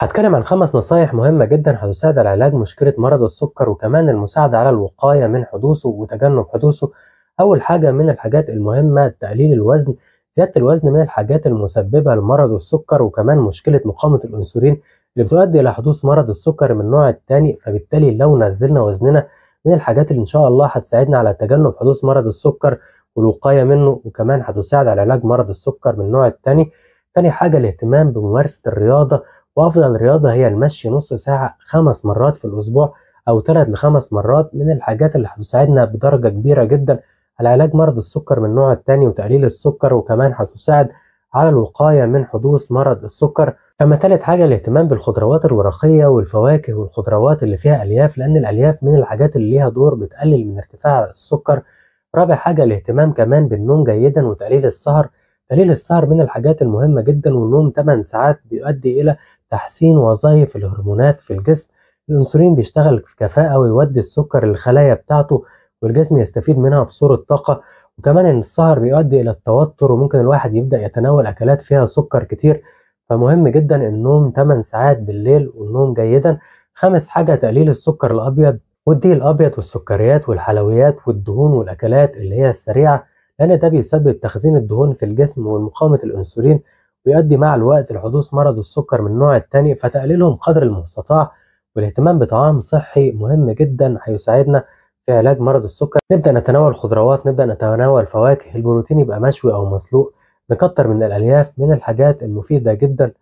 هتكلم عن خمس نصايح مهمة جدا هتساعد على علاج مشكلة مرض السكر وكمان المساعدة على الوقاية من حدوثه وتجنب حدوثه أول حاجة من الحاجات المهمة تقليل الوزن زيادة الوزن من الحاجات المسببة لمرض السكر وكمان مشكلة مقاومة الأنسولين اللي بتؤدي إلى حدوث مرض السكر من النوع الثاني فبالتالي لو نزلنا وزننا من الحاجات اللي إن شاء الله هتساعدنا على تجنب حدوث مرض السكر والوقاية منه وكمان هتساعد على علاج مرض السكر من النوع الثاني تاني حاجة الاهتمام بممارسة الرياضة وأفضل رياضة هي المشي نص ساعة خمس مرات في الأسبوع أو ثلاث لخمس مرات من الحاجات اللي هتساعدنا بدرجة كبيرة جدا على علاج مرض السكر من النوع الثاني وتقليل السكر وكمان هتساعد على الوقاية من حدوث مرض السكر أما ثالث حاجة الاهتمام بالخضروات الورقية والفواكه والخضروات اللي فيها ألياف لأن الألياف من الحاجات اللي ليها دور بتقلل من ارتفاع السكر رابع حاجة الاهتمام كمان بالنوم جيدا وتقليل السهر تقليل السهر من الحاجات المهمة جدا والنوم 8 ساعات بيؤدي إلى تحسين وظائف الهرمونات في الجسم الأنسولين بيشتغل بكفاءة ويودي السكر للخلايا بتاعته والجسم يستفيد منها بصورة طاقة وكمان إن السهر بيؤدي إلى التوتر وممكن الواحد يبدأ يتناول أكلات فيها سكر كتير فمهم جدا النوم 8 ساعات بالليل والنوم جيدا خامس حاجة تقليل السكر الأبيض والدهن الأبيض والسكريات والحلويات والدهون والأكلات اللي هي السريعة لأن ده بيسبب تخزين الدهون في الجسم ومقاومة الأنسولين بيؤدي مع الوقت لحدوث مرض السكر من النوع الثاني فتقليلهم قدر المستطاع والاهتمام بطعام صحي مهم جدا هيساعدنا في علاج مرض السكر نبدا نتناول خضروات نبدا نتناول فواكه البروتين يبقى مشوي او مسلوق نكتر من الالياف من الحاجات المفيده جدا